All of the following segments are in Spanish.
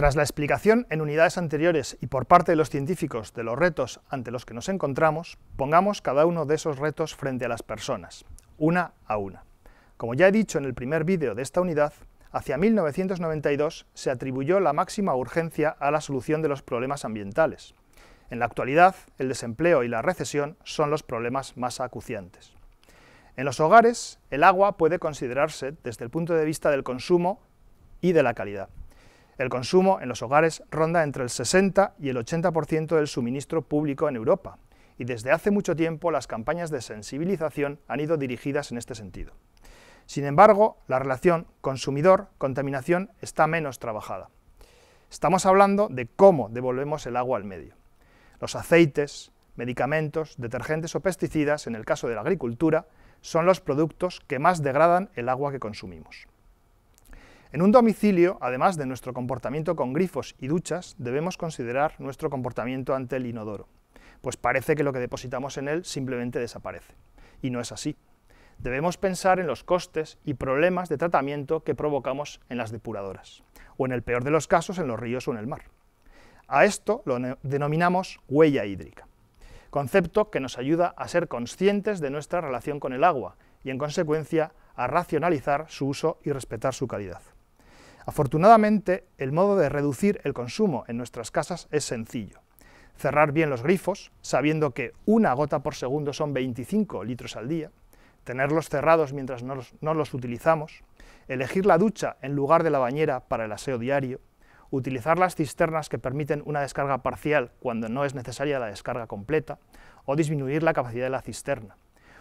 Tras la explicación en unidades anteriores y por parte de los científicos de los retos ante los que nos encontramos, pongamos cada uno de esos retos frente a las personas, una a una. Como ya he dicho en el primer vídeo de esta unidad, hacia 1992 se atribuyó la máxima urgencia a la solución de los problemas ambientales. En la actualidad, el desempleo y la recesión son los problemas más acuciantes. En los hogares, el agua puede considerarse, desde el punto de vista del consumo y de la calidad. El consumo en los hogares ronda entre el 60 y el 80% del suministro público en Europa, y desde hace mucho tiempo las campañas de sensibilización han ido dirigidas en este sentido. Sin embargo, la relación consumidor-contaminación está menos trabajada. Estamos hablando de cómo devolvemos el agua al medio. Los aceites, medicamentos, detergentes o pesticidas, en el caso de la agricultura, son los productos que más degradan el agua que consumimos. En un domicilio, además de nuestro comportamiento con grifos y duchas, debemos considerar nuestro comportamiento ante el inodoro, pues parece que lo que depositamos en él simplemente desaparece. Y no es así. Debemos pensar en los costes y problemas de tratamiento que provocamos en las depuradoras, o en el peor de los casos en los ríos o en el mar. A esto lo denominamos huella hídrica, concepto que nos ayuda a ser conscientes de nuestra relación con el agua y en consecuencia a racionalizar su uso y respetar su calidad. Afortunadamente, el modo de reducir el consumo en nuestras casas es sencillo. Cerrar bien los grifos, sabiendo que una gota por segundo son 25 litros al día, tenerlos cerrados mientras no los, utilizamos, elegir la ducha en lugar de la bañera para el aseo diario, utilizar las cisternas que permiten una descarga parcial cuando no es necesaria la descarga completa, o disminuir la capacidad de la cisterna.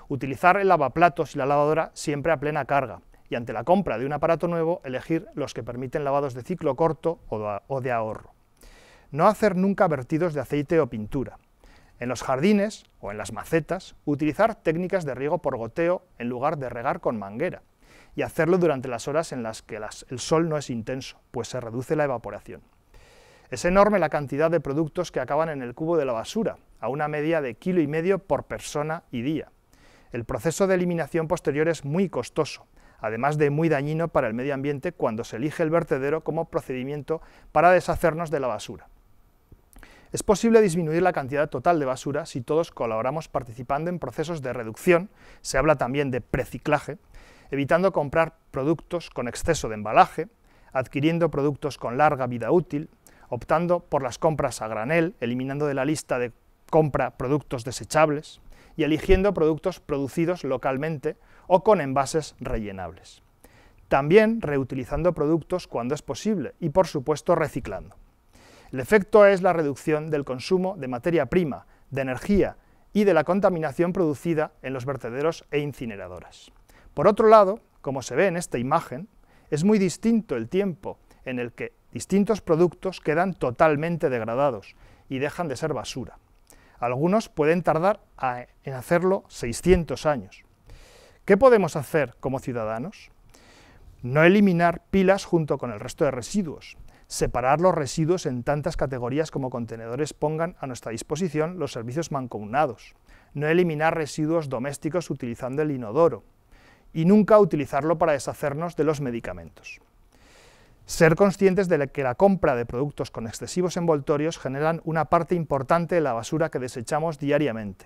Utilizar el lavaplatos y la lavadora siempre a plena carga, y ante la compra de un aparato nuevo elegir los que permiten lavados de ciclo corto o de ahorro. No hacer nunca vertidos de aceite o pintura. En los jardines o en las macetas, utilizar técnicas de riego por goteo en lugar de regar con manguera y hacerlo durante las horas en las que el sol no es intenso, pues se reduce la evaporación. Es enorme la cantidad de productos que acaban en el cubo de la basura, a una media de kilo y medio por persona y día. El proceso de eliminación posterior es muy costoso además de muy dañino para el medio ambiente cuando se elige el vertedero como procedimiento para deshacernos de la basura. Es posible disminuir la cantidad total de basura si todos colaboramos participando en procesos de reducción, se habla también de preciclaje, evitando comprar productos con exceso de embalaje, adquiriendo productos con larga vida útil, optando por las compras a granel, eliminando de la lista de compra productos desechables, y eligiendo productos producidos localmente o con envases rellenables. También reutilizando productos cuando es posible y por supuesto reciclando. El efecto es la reducción del consumo de materia prima, de energía y de la contaminación producida en los vertederos e incineradoras. Por otro lado, como se ve en esta imagen, es muy distinto el tiempo en el que distintos productos quedan totalmente degradados y dejan de ser basura. Algunos pueden tardar en hacerlo 600 años. ¿Qué podemos hacer como ciudadanos? No eliminar pilas junto con el resto de residuos. Separar los residuos en tantas categorías como contenedores pongan a nuestra disposición los servicios mancomunados. No eliminar residuos domésticos utilizando el inodoro. Y nunca utilizarlo para deshacernos de los medicamentos. Ser conscientes de que la compra de productos con excesivos envoltorios generan una parte importante de la basura que desechamos diariamente.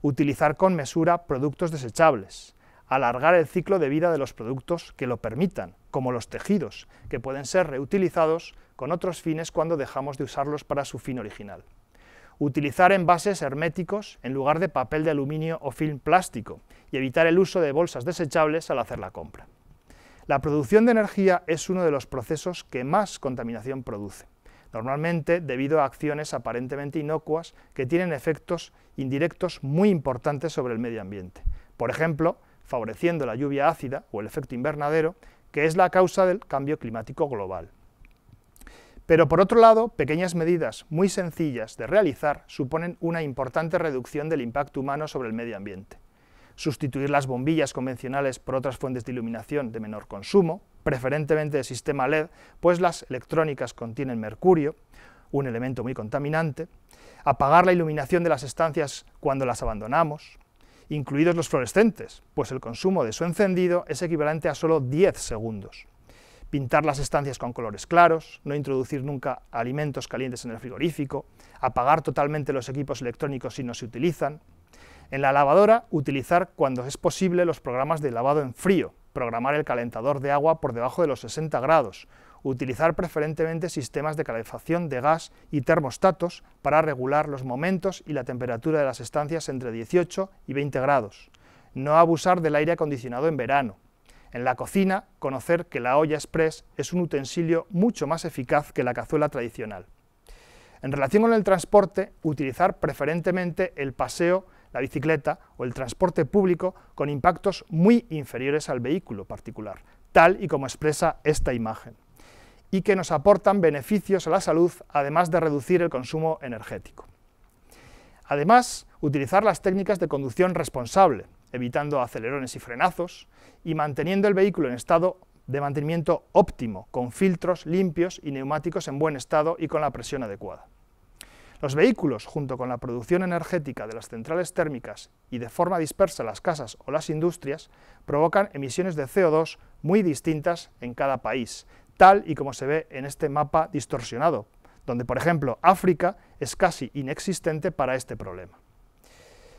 Utilizar con mesura productos desechables. Alargar el ciclo de vida de los productos que lo permitan, como los tejidos, que pueden ser reutilizados con otros fines cuando dejamos de usarlos para su fin original. Utilizar envases herméticos en lugar de papel de aluminio o film plástico y evitar el uso de bolsas desechables al hacer la compra. La producción de energía es uno de los procesos que más contaminación produce, normalmente debido a acciones aparentemente inocuas que tienen efectos indirectos muy importantes sobre el medio ambiente. Por ejemplo, favoreciendo la lluvia ácida o el efecto invernadero, que es la causa del cambio climático global. Pero por otro lado, pequeñas medidas muy sencillas de realizar suponen una importante reducción del impacto humano sobre el medio ambiente sustituir las bombillas convencionales por otras fuentes de iluminación de menor consumo, preferentemente de sistema LED, pues las electrónicas contienen mercurio, un elemento muy contaminante, apagar la iluminación de las estancias cuando las abandonamos, incluidos los fluorescentes, pues el consumo de su encendido es equivalente a solo 10 segundos, pintar las estancias con colores claros, no introducir nunca alimentos calientes en el frigorífico, apagar totalmente los equipos electrónicos si no se utilizan, en la lavadora, utilizar cuando es posible los programas de lavado en frío, programar el calentador de agua por debajo de los 60 grados, utilizar preferentemente sistemas de calefacción de gas y termostatos para regular los momentos y la temperatura de las estancias entre 18 y 20 grados, no abusar del aire acondicionado en verano, en la cocina, conocer que la olla express es un utensilio mucho más eficaz que la cazuela tradicional. En relación con el transporte, utilizar preferentemente el paseo la bicicleta o el transporte público con impactos muy inferiores al vehículo particular, tal y como expresa esta imagen, y que nos aportan beneficios a la salud, además de reducir el consumo energético. Además, utilizar las técnicas de conducción responsable, evitando acelerones y frenazos, y manteniendo el vehículo en estado de mantenimiento óptimo, con filtros limpios y neumáticos en buen estado y con la presión adecuada. Los vehículos, junto con la producción energética de las centrales térmicas y de forma dispersa las casas o las industrias, provocan emisiones de CO2 muy distintas en cada país, tal y como se ve en este mapa distorsionado, donde por ejemplo África es casi inexistente para este problema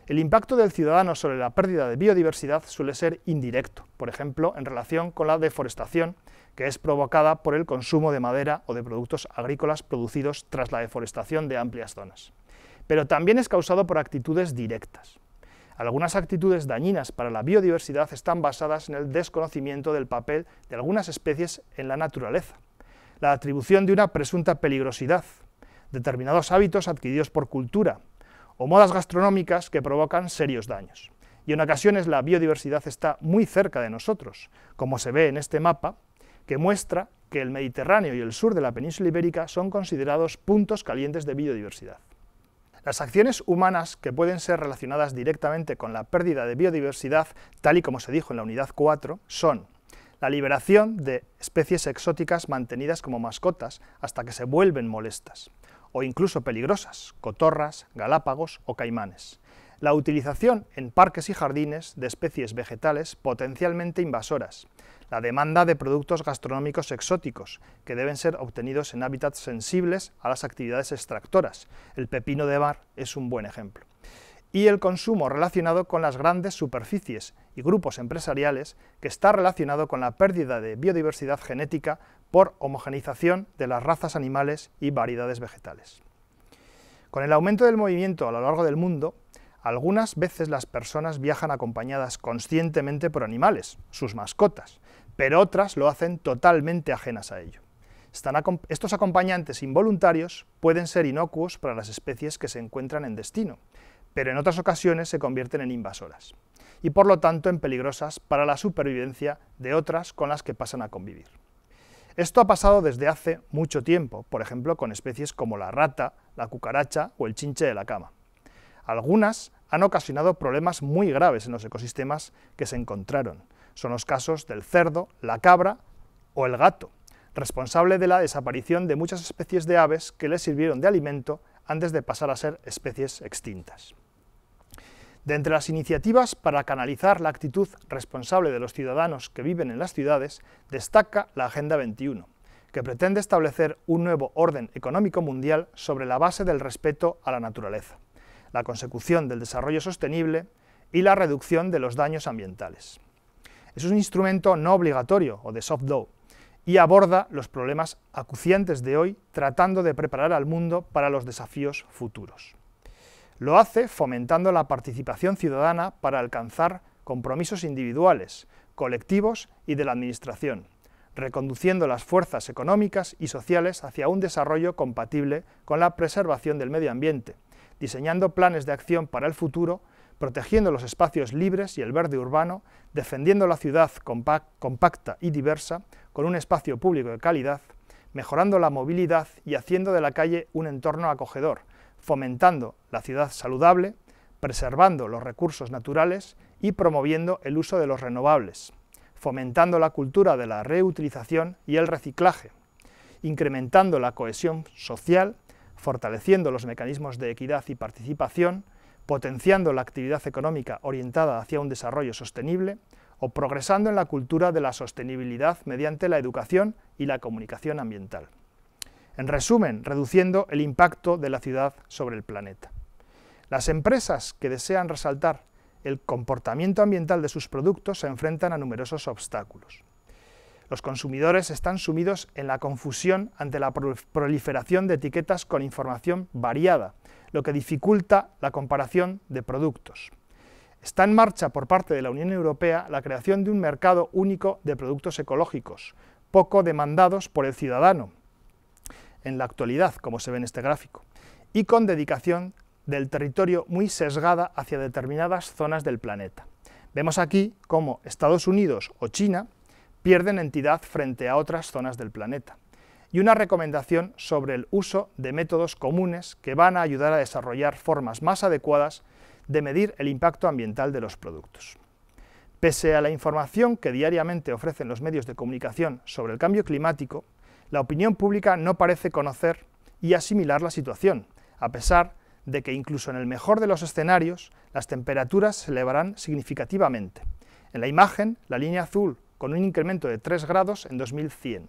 el impacto del ciudadano sobre la pérdida de biodiversidad suele ser indirecto, por ejemplo, en relación con la deforestación, que es provocada por el consumo de madera o de productos agrícolas producidos tras la deforestación de amplias zonas. Pero también es causado por actitudes directas. Algunas actitudes dañinas para la biodiversidad están basadas en el desconocimiento del papel de algunas especies en la naturaleza, la atribución de una presunta peligrosidad, determinados hábitos adquiridos por cultura, o modas gastronómicas que provocan serios daños. Y en ocasiones la biodiversidad está muy cerca de nosotros, como se ve en este mapa, que muestra que el Mediterráneo y el sur de la península ibérica son considerados puntos calientes de biodiversidad. Las acciones humanas que pueden ser relacionadas directamente con la pérdida de biodiversidad, tal y como se dijo en la unidad 4, son la liberación de especies exóticas mantenidas como mascotas hasta que se vuelven molestas, o incluso peligrosas, cotorras, galápagos o caimanes. La utilización en parques y jardines de especies vegetales potencialmente invasoras. La demanda de productos gastronómicos exóticos, que deben ser obtenidos en hábitats sensibles a las actividades extractoras. El pepino de mar es un buen ejemplo y el consumo relacionado con las grandes superficies y grupos empresariales que está relacionado con la pérdida de biodiversidad genética por homogenización de las razas animales y variedades vegetales. Con el aumento del movimiento a lo largo del mundo, algunas veces las personas viajan acompañadas conscientemente por animales, sus mascotas, pero otras lo hacen totalmente ajenas a ello. estos acompañantes involuntarios pueden ser inocuos para las especies que se encuentran en destino, pero en otras ocasiones se convierten en invasoras, y por lo tanto en peligrosas para la supervivencia de otras con las que pasan a convivir. Esto ha pasado desde hace mucho tiempo, por ejemplo con especies como la rata, la cucaracha o el chinche de la cama. Algunas han ocasionado problemas muy graves en los ecosistemas que se encontraron. Son los casos del cerdo, la cabra o el gato, responsable de la desaparición de muchas especies de aves que les sirvieron de alimento antes de pasar a ser especies extintas. De entre las iniciativas para canalizar la actitud responsable de los ciudadanos que viven en las ciudades, destaca la Agenda 21, que pretende establecer un nuevo orden económico mundial sobre la base del respeto a la naturaleza, la consecución del desarrollo sostenible y la reducción de los daños ambientales. Es un instrumento no obligatorio o de soft law y aborda los problemas acuciantes de hoy tratando de preparar al mundo para los desafíos futuros. Lo hace fomentando la participación ciudadana para alcanzar compromisos individuales, colectivos y de la Administración, reconduciendo las fuerzas económicas y sociales hacia un desarrollo compatible con la preservación del medio ambiente, diseñando planes de acción para el futuro, protegiendo los espacios libres y el verde urbano, defendiendo la ciudad compacta y diversa, con un espacio público de calidad, mejorando la movilidad y haciendo de la calle un entorno acogedor, fomentando la ciudad saludable, preservando los recursos naturales y promoviendo el uso de los renovables, fomentando la cultura de la reutilización y el reciclaje, incrementando la cohesión social, fortaleciendo los mecanismos de equidad y participación, potenciando la actividad económica orientada hacia un desarrollo sostenible o progresando en la cultura de la sostenibilidad mediante la educación y la comunicación ambiental. En resumen, reduciendo el impacto de la ciudad sobre el planeta. Las empresas que desean resaltar el comportamiento ambiental de sus productos se enfrentan a numerosos obstáculos. Los consumidores están sumidos en la confusión ante la proliferación de etiquetas con información variada, lo que dificulta la comparación de productos. Está en marcha por parte de la Unión Europea la creación de un mercado único de productos ecológicos, poco demandados por el ciudadano, en la actualidad, como se ve en este gráfico, y con dedicación del territorio muy sesgada hacia determinadas zonas del planeta. Vemos aquí cómo Estados Unidos o China pierden entidad frente a otras zonas del planeta y una recomendación sobre el uso de métodos comunes que van a ayudar a desarrollar formas más adecuadas de medir el impacto ambiental de los productos. Pese a la información que diariamente ofrecen los medios de comunicación sobre el cambio climático, la opinión pública no parece conocer y asimilar la situación, a pesar de que incluso en el mejor de los escenarios las temperaturas se elevarán significativamente. En la imagen, la línea azul con un incremento de 3 grados en 2100.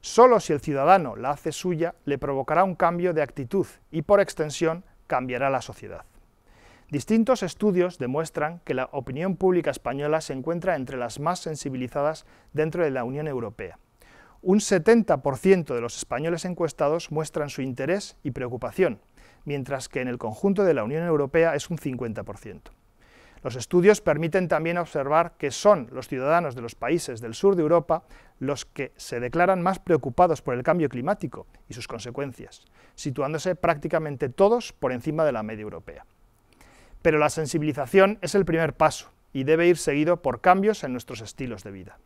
Solo si el ciudadano la hace suya le provocará un cambio de actitud y por extensión cambiará la sociedad. Distintos estudios demuestran que la opinión pública española se encuentra entre las más sensibilizadas dentro de la Unión Europea un 70% de los españoles encuestados muestran su interés y preocupación, mientras que en el conjunto de la Unión Europea es un 50%. Los estudios permiten también observar que son los ciudadanos de los países del sur de Europa los que se declaran más preocupados por el cambio climático y sus consecuencias, situándose prácticamente todos por encima de la media europea. Pero la sensibilización es el primer paso y debe ir seguido por cambios en nuestros estilos de vida.